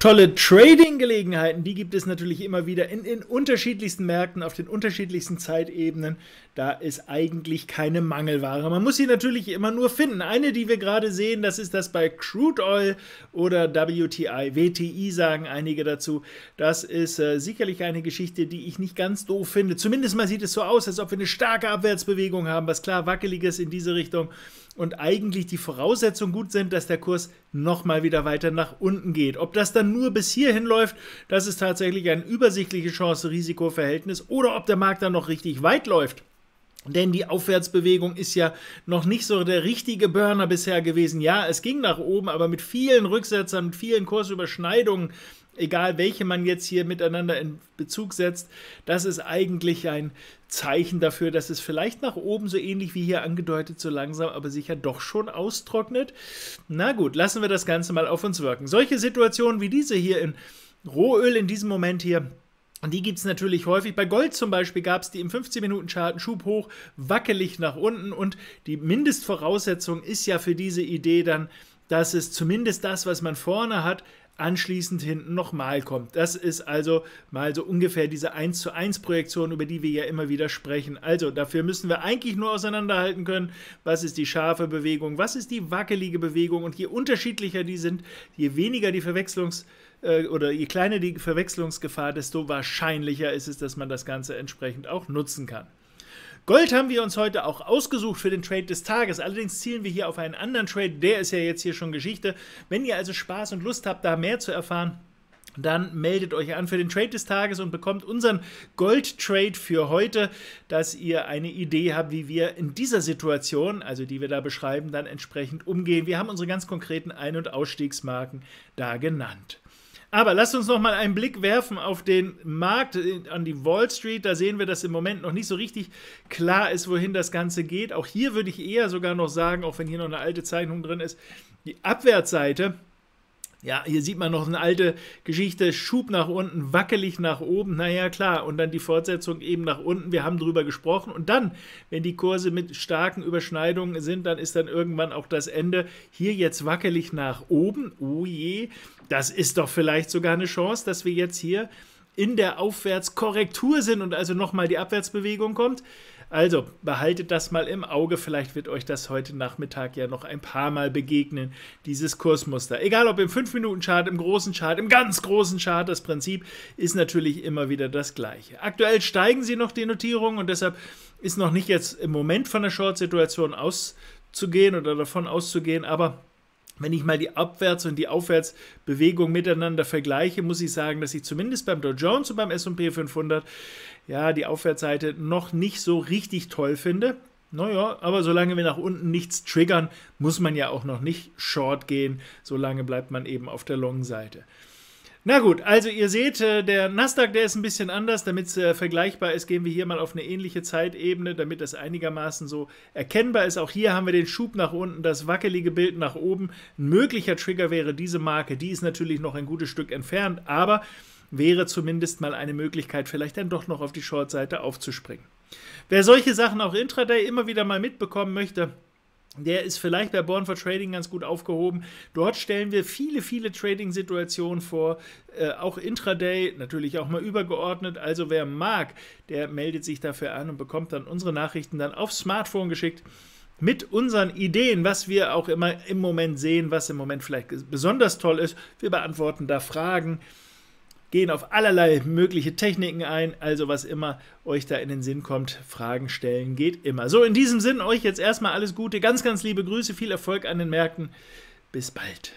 Tolle Trading-Gelegenheiten, die gibt es natürlich immer wieder in, in, unterschiedlichsten Märkten, auf den unterschiedlichsten Zeitebenen. Da ist eigentlich keine Mangelware. Man muss sie natürlich immer nur finden. Eine, die wir gerade sehen, das ist das bei Crude Oil oder WTI, WTI sagen einige dazu. Das ist äh, sicherlich eine Geschichte, die ich nicht ganz doof finde. Zumindest mal sieht es so aus, als ob wir eine starke Abwärtsbewegung haben, was klar wackeliges in diese Richtung und eigentlich die Voraussetzungen gut sind, dass der Kurs nochmal wieder weiter nach unten geht. Ob das dann nur bis hierhin läuft, das ist tatsächlich ein übersichtliches Chance-Risiko-Verhältnis oder ob der Markt dann noch richtig weit läuft. Denn die Aufwärtsbewegung ist ja noch nicht so der richtige Burner bisher gewesen. Ja, es ging nach oben, aber mit vielen Rücksetzern, mit vielen Kursüberschneidungen egal welche man jetzt hier miteinander in Bezug setzt, das ist eigentlich ein Zeichen dafür, dass es vielleicht nach oben so ähnlich wie hier angedeutet so langsam, aber sicher doch schon austrocknet. Na gut, lassen wir das Ganze mal auf uns wirken. Solche Situationen wie diese hier in Rohöl in diesem Moment hier, und die gibt es natürlich häufig. Bei Gold zum Beispiel gab es die im 15-Minuten-Chart Schub hoch, wackelig nach unten. Und die Mindestvoraussetzung ist ja für diese Idee dann, dass es zumindest das, was man vorne hat, anschließend hinten nochmal kommt. Das ist also mal so ungefähr diese 1 zu 1 Projektion, über die wir ja immer wieder sprechen. Also dafür müssen wir eigentlich nur auseinanderhalten können, was ist die scharfe Bewegung, was ist die wackelige Bewegung und je unterschiedlicher die sind, je weniger die Verwechslungs- äh, oder je kleiner die Verwechslungsgefahr, desto wahrscheinlicher ist es, dass man das Ganze entsprechend auch nutzen kann. Gold haben wir uns heute auch ausgesucht für den Trade des Tages. Allerdings zielen wir hier auf einen anderen Trade. Der ist ja jetzt hier schon Geschichte. Wenn ihr also Spaß und Lust habt, da mehr zu erfahren, dann meldet euch an für den Trade des Tages und bekommt unseren Gold-Trade für heute, dass ihr eine Idee habt, wie wir in dieser Situation, also die wir da beschreiben, dann entsprechend umgehen. Wir haben unsere ganz konkreten Ein- und Ausstiegsmarken da genannt. Aber lasst uns noch mal einen Blick werfen auf den Markt, äh, an die Wall Street. Da sehen wir, dass im Moment noch nicht so richtig klar ist, wohin das Ganze geht. Auch hier würde ich eher sogar noch sagen, auch wenn hier noch eine alte Zeichnung drin ist, die Abwärtsseite ja, hier sieht man noch eine alte Geschichte, Schub nach unten, wackelig nach oben, naja klar, und dann die Fortsetzung eben nach unten, wir haben darüber gesprochen und dann, wenn die Kurse mit starken Überschneidungen sind, dann ist dann irgendwann auch das Ende, hier jetzt wackelig nach oben, oh je, das ist doch vielleicht sogar eine Chance, dass wir jetzt hier in der Aufwärtskorrektur sind und also nochmal die Abwärtsbewegung kommt. Also behaltet das mal im Auge. Vielleicht wird euch das heute Nachmittag ja noch ein paar Mal begegnen, dieses Kursmuster. Egal ob im 5-Minuten-Chart, im großen Chart, im ganz großen Chart, das Prinzip ist natürlich immer wieder das gleiche. Aktuell steigen sie noch die Notierungen und deshalb ist noch nicht jetzt im Moment von der Short-Situation auszugehen oder davon auszugehen, aber wenn ich mal die Abwärts- und die Aufwärtsbewegung miteinander vergleiche, muss ich sagen, dass ich zumindest beim Dow Jones und beim S&P 500 ja, die Aufwärtsseite noch nicht so richtig toll finde. Naja, aber solange wir nach unten nichts triggern, muss man ja auch noch nicht short gehen. Solange bleibt man eben auf der Long-Seite. Na gut, also ihr seht, äh, der Nasdaq, der ist ein bisschen anders. Damit es äh, vergleichbar ist, gehen wir hier mal auf eine ähnliche Zeitebene, damit das einigermaßen so erkennbar ist. Auch hier haben wir den Schub nach unten, das wackelige Bild nach oben. Ein möglicher Trigger wäre diese Marke. Die ist natürlich noch ein gutes Stück entfernt, aber wäre zumindest mal eine Möglichkeit, vielleicht dann doch noch auf die Short-Seite aufzuspringen. Wer solche Sachen auch intraday immer wieder mal mitbekommen möchte, der ist vielleicht bei Born for Trading ganz gut aufgehoben. Dort stellen wir viele, viele Trading-Situationen vor, äh, auch intraday, natürlich auch mal übergeordnet. Also wer mag, der meldet sich dafür an und bekommt dann unsere Nachrichten dann aufs Smartphone geschickt mit unseren Ideen, was wir auch immer im Moment sehen, was im Moment vielleicht besonders toll ist. Wir beantworten da Fragen gehen auf allerlei mögliche Techniken ein. Also was immer euch da in den Sinn kommt, Fragen stellen geht immer. So, in diesem Sinn euch jetzt erstmal alles Gute, ganz, ganz liebe Grüße, viel Erfolg an den Märkten. Bis bald.